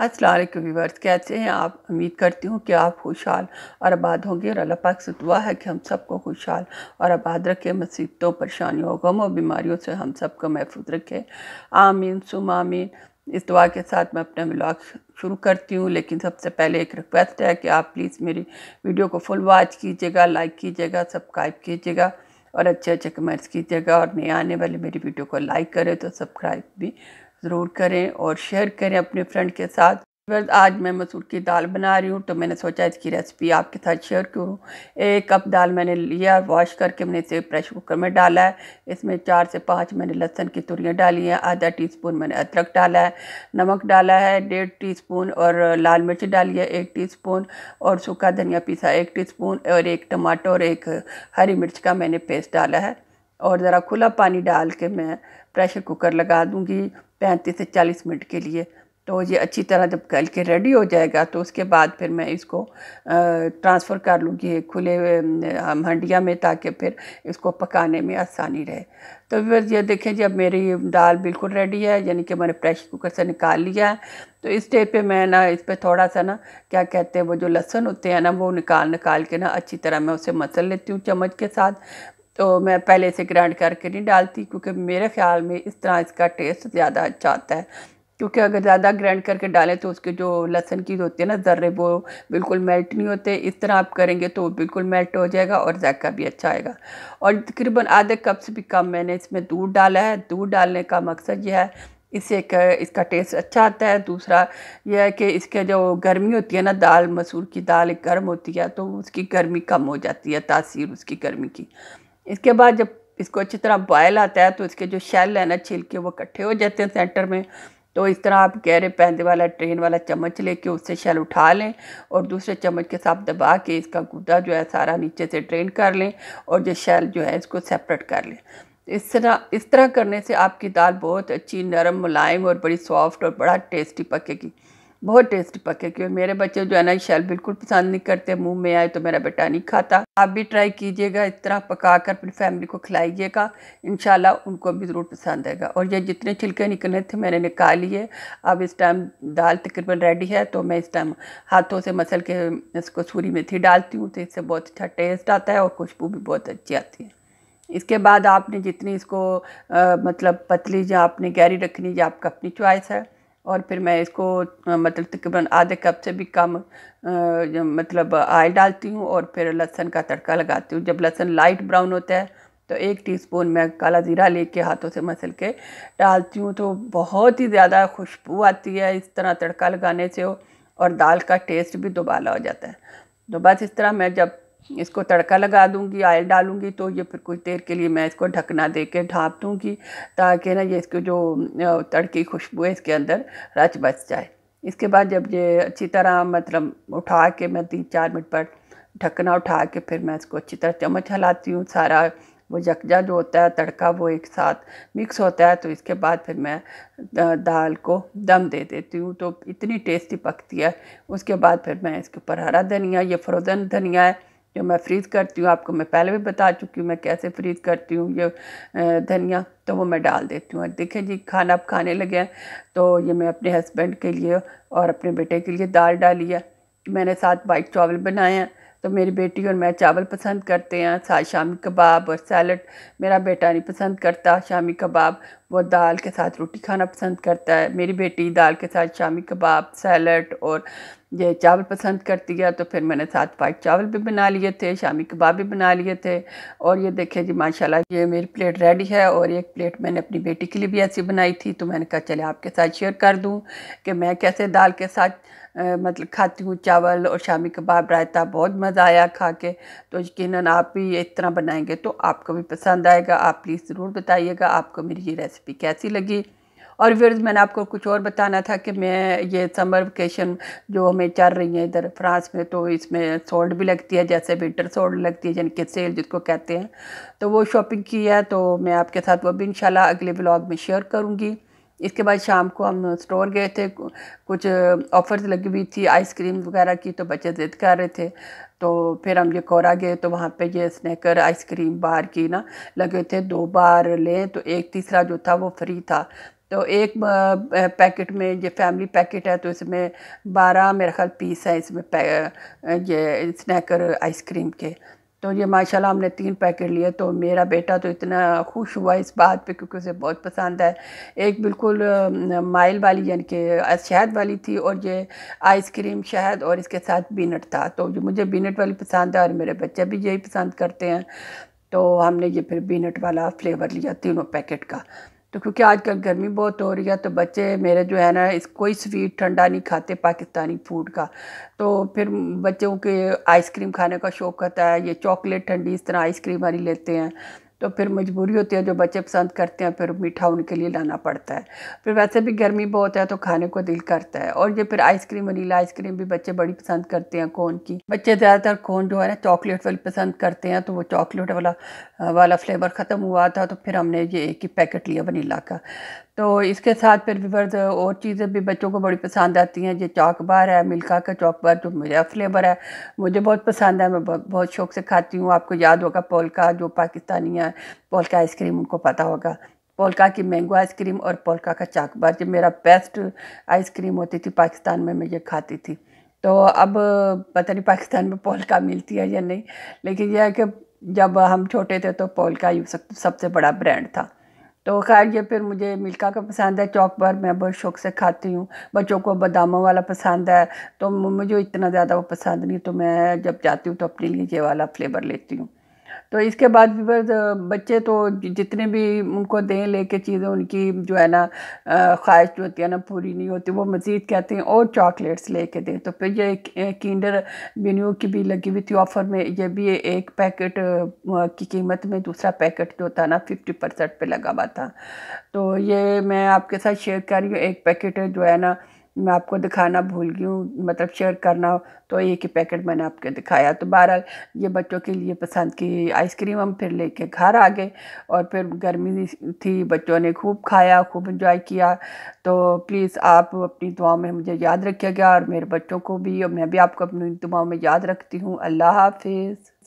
असल व्यवर्स कैसे हैं आप उम्मीद करती हूँ कि आप खुशहाल और आबाद होंगे और अल्लाह पाक से दुआ है कि हम सबको खुशहाल और आबाद रखे मुसीबतों परेशानियों गम और बीमारियों से हम सबको महफूज रखे आमीन सुम आमीन इस दुआ के साथ मैं अपना ब्लॉग शुरू करती हूँ लेकिन सबसे पहले एक रिक्वेस्ट है कि आप प्लीज़ मेरी वीडियो को फुल वॉच कीजिएगा लाइक कीजिएगा सब्सक्राइब कीजिएगा और अच्छे अच्छे कमेंट्स कीजिएगा और नए आने वाली मेरी वीडियो को लाइक करें तो सब्सक्राइब भी ज़रूर करें और शेयर करें अपने फ्रेंड के साथ आज मैं मसूर की दाल बना रही हूँ तो मैंने सोचा इसकी रेसिपी आपके साथ शेयर करूँ एक कप दाल मैंने लिया वॉश करके मैंने इसे प्रेशर कुकर में डाला है इसमें चार से पाँच मैंने लहसन की तुरियाँ डाली हैं आधा टीस्पून मैंने अदरक डाला है नमक डाला है डेढ़ टीस्पून और लाल मिर्च डाली है एक टी और सूखा धनिया पीसा एक टी और एक टमाटर और एक हरी मिर्च का मैंने पेस्ट डाला है और ज़रा खुला पानी डाल के मैं प्रेशर कुकर लगा दूँगी पैंतीस से चालीस मिनट के लिए तो ये अच्छी तरह जब गल के रेडी हो जाएगा तो उसके बाद फिर मैं इसको ट्रांसफ़र कर लूँगी खुले हंडिया में ताकि फिर इसको पकाने में आसानी रहे तो फिर ये देखें जब मेरी दाल बिल्कुल रेडी है यानी कि मैंने प्रेशर कुकर से निकाल लिया है तो इस स्टेज पे मैं ना इस पे थोड़ा सा ना क्या कहते हैं वो जो लहसन होते हैं ना वो निकाल निकाल के ना अच्छी तरह मैं उसे मसल लेती हूँ चम्मच के साथ तो मैं पहले से ग्राइंड करके नहीं डालती क्योंकि मेरे ख्याल में इस तरह इसका टेस्ट ज़्यादा अच्छा आता है क्योंकि अगर ज़्यादा ग्राइंड करके डालें तो उसके जो लहसन की होती है ना ज़र्रे वो बिल्कुल मेल्ट नहीं होते इस तरह आप करेंगे तो बिल्कुल मेल्ट हो जाएगा और जायका भी अच्छा आएगा और तकरीबन आधे कप से भी कम मैंने इसमें दूध डाला है दूध डालने का मकसद यह है इससे एक इसका टेस्ट अच्छा आता है दूसरा यह है कि इसके जो गर्मी होती है ना दाल मसूर की दाल गर्म होती है तो उसकी गर्मी कम हो जाती है तासीर उसकी गर्मी की इसके बाद जब इसको अच्छी तरह बॉयल आता है तो इसके जो शैल है ना छिलके वो इकट्ठे हो जाते हैं सेंटर में तो इस तरह आप गहरे पहनने वाला ट्रेन वाला चम्मच लेके उससे शैल उठा लें और दूसरे चम्मच के साथ दबा के इसका गुदा जो है सारा नीचे से ट्रेन कर लें और जो शैल जो है इसको सेपरेट कर लें इस तरह इस तरह करने से आपकी दाल बहुत अच्छी नरम मुलायम और बड़ी सॉफ्ट और बड़ा टेस्टी पकेगी बहुत टेस्टी पके क्योंकि मेरे बच्चे जो है ना शैल बिल्कुल पसंद नहीं करते मुंह में आए तो मेरा बेटा नहीं खाता आप भी ट्राई कीजिएगा इस तरह पका कर अपनी फैमिली को खिलाइएगा इन उनको भी ज़रूर पसंद आएगा और ये जितने छिलके निकले थे मैंने निकाल लिए अब इस टाइम दाल तकरीबन रेडी है तो मैं इस टाइम हाथों से मसल के इसको सूरी मेथी डालती हूँ तो इससे बहुत अच्छा टेस्ट आता है और खुशबू भी बहुत अच्छी आती है इसके बाद आपने जितनी इसको आ, मतलब पतली या आपने गहरी रखनी या आपका अपनी च्वाइस है और फिर मैं इसको मतलब तकरीबन आधे कप से भी कम मतलब आयल डालती हूँ और फिर लहसन का तड़का लगाती हूँ जब लहसन लाइट ब्राउन होता है तो एक टीस्पून मैं काला ज़ीरा लेके हाथों से मसल के डालती हूँ तो बहुत ही ज़्यादा खुशबू आती है इस तरह तड़का लगाने से और दाल का टेस्ट भी दोबाला हो जाता है तो बस इस तरह मैं जब इसको तड़का लगा दूंगी आयल डालूंगी तो ये फिर कुछ देर के लिए मैं इसको ढकना दे के ढाँप दूँगी ताकि ना ये इसको जो तड़की खुशबू है इसके अंदर रच बच जाए इसके बाद जब ये अच्छी तरह मतलब उठा के मैं तीन चार मिनट पर ढकना उठा के फिर मैं इसको अच्छी तरह चम्मच हलाती हूँ सारा वो यकजा जो होता है तड़का वो एक साथ मिक्स होता है तो इसके बाद फिर मैं दाल को दम दे देती हूँ तो इतनी टेस्टी पकती है उसके बाद फिर मैं इसके ऊपर हरा धनिया ये फ्रोज़न धनिया है जो मैं फ्रीज़ करती हूँ आपको मैं पहले भी बता चुकी हूँ मैं कैसे फ्रीज़ करती हूँ ये धनिया तो वो मैं डाल देती हूँ देखें जी खाना आप खाने लगे हैं तो ये मैं अपने हस्बैंड के लिए और अपने बेटे के लिए दाल डाली है मैंने साथ वाइट चावल बनाए हैं तो मेरी बेटी और मैं चावल पसंद करते हैं साथ शामी कबाब और सैलड मेरा बेटा नहीं पसंद करता शामी कबाब वो दाल के साथ रोटी खाना पसंद करता है मेरी बेटी दाल के साथ शामी कबाब सैलड और ये चावल पसंद करती है तो फिर मैंने साथ वाइट चावल भी बना लिए थे शामी कबाब भी बना लिए थे और ये देखें जी माशाल्लाह ये मेरी प्लेट रेडी है और एक प्लेट मैंने अपनी बेटी के लिए भी ऐसी बनाई थी तो मैंने कहा चले आपके साथ शेयर कर दूँ कि मैं कैसे दाल के साथ मतलब खाती हूँ चावल और शामी कबाब रायता बहुत मज़ा आया खा के तो यकीन आप भी इस तरह बनाएंगे तो आपको भी पसंद आएगा आप प्लीज़ ज़रूर बताइएगा आपको मेरी ये रेसिपी कैसी लगी और व्यर्ज मैंने आपको कुछ और बताना था कि मैं ये समर वेकेशन जो हमें चल रही है इधर फ्रांस में तो इसमें सोल्ड भी लगती है जैसे विंटर सोल्ड लगती है यानी कि सेल जिसको कहते हैं तो वो शॉपिंग की है तो मैं आपके साथ वो भी इंशाल्लाह अगले ब्लॉग में शेयर करूँगी इसके बाद शाम को हम स्टोर गए थे कुछ ऑफर्स लगी हुई थी आइसक्रीम वगैरह की तो बच्चे जिद कर रहे थे तो फिर हम ये कोरा गए तो वहाँ पे ये स्नैकर आइसक्रीम बार की ना लगे थे दो बार लें तो एक तीसरा जो था वो फ्री था तो एक पैकेट में ये फैमिली पैकेट है तो इसमें बारह मेरा ख्याल पीस है इसमें ये स्नैकर आइसक्रीम के तो ये माशाल्लाह हमने तीन पैकेट लिए तो मेरा बेटा तो इतना खुश हुआ इस बात पे क्योंकि उसे बहुत पसंद है एक बिल्कुल माइल वाली यानी कि शहद वाली थी और ये आइसक्रीम शहद और इसके साथ बीनट था तो जो मुझे बीनट वाली पसंद है और मेरे बच्चे भी यही पसंद करते हैं तो हमने ये फिर बीनट वाला फ्लेवर लिया तीनों पैकेट का तो क्योंकि आजकल गर्मी बहुत हो रही है तो बच्चे मेरे जो है ना इस कोई स्वीट ठंडा नहीं खाते पाकिस्तानी फूड का तो फिर बच्चों के आइसक्रीम खाने का शौक़ होता है ये चॉकलेट ठंडी इस तरह आइसक्रीम वाली लेते हैं तो फिर मजबूरी होती है जो बच्चे पसंद करते हैं फिर मीठा उनके लिए लाना पड़ता है फिर वैसे भी गर्मी बहुत है तो खाने को दिल करता है और ये फिर आइसक्रीम वनीला आइसक्रीम भी बच्चे बड़ी पसंद करते हैं कौन की बच्चे ज़्यादातर कौन जो है ना चॉकलेट वाली पसंद करते हैं तो वो चॉकलेट वाला वाला फ्लेवर ख़त्म हुआ था तो फिर हमने ये एक ही पैकेट लिया वनीला का तो इसके साथ फिर विवर्स और चीज़ें भी बच्चों को बड़ी पसंद आती हैं ये बार है मिल्का का बार जो मेरा फ्लेवर है मुझे बहुत पसंद है मैं बहुत शौक से खाती हूँ आपको याद होगा पोलका जो पाकिस्तानी है है पोलका आइसक्रीम उनको पता होगा पोलका की मैंगो आइसक्रीम और पोलका का चाकबार जो मेरा बेस्ट आइसक्रीम होती थी पाकिस्तान में मैं ये खाती थी तो अब पता नहीं पाकिस्तान में पोलका मिलती है या नहीं लेकिन यह है कि जब हम छोटे थे तो पोलका सबसे बड़ा ब्रांड था तो खैर ये फिर मुझे मिल्का का पसंद है चौक बार मैं बहुत शौक से खाती हूँ बच्चों को बादामों वाला पसंद है तो मुझे इतना ज़्यादा वो पसंद नहीं तो मैं जब जाती हूँ तो अपने लिए ये वाला फ्लेवर लेती हूँ तो इसके बाद फिर बच्चे तो जितने भी उनको दें लेके चीज़ें उनकी जो है ना ख्वाहिश जो होती है ना पूरी नहीं होती वो मज़ीद कहते हैं और चॉकलेट्स लेके दें तो फिर ये किंडर बिन्यू की भी लगी हुई थी ऑफ़र में ये भी एक पैकेट की कीमत में दूसरा पैकेट जो था ना फिफ्टी परसेंट पर लगा हुआ था तो ये मैं आपके साथ शेयर कर रही हूँ एक पैकेट जो है ना मैं आपको दिखाना भूल गई हूँ मतलब शेयर करना तो एक ही पैकेट मैंने आपको दिखाया तो बहरहाल ये बच्चों के लिए पसंद की आइसक्रीम हम फिर लेके घर आ गए और फिर गर्मी थी बच्चों ने खूब खाया खूब इंजॉय किया तो प्लीज़ आप अपनी दुआओं में मुझे याद रखिएगा और मेरे बच्चों को भी और मैं भी आपको अपनी दुआओं में याद रखती हूँ अल्लाह हाफिज़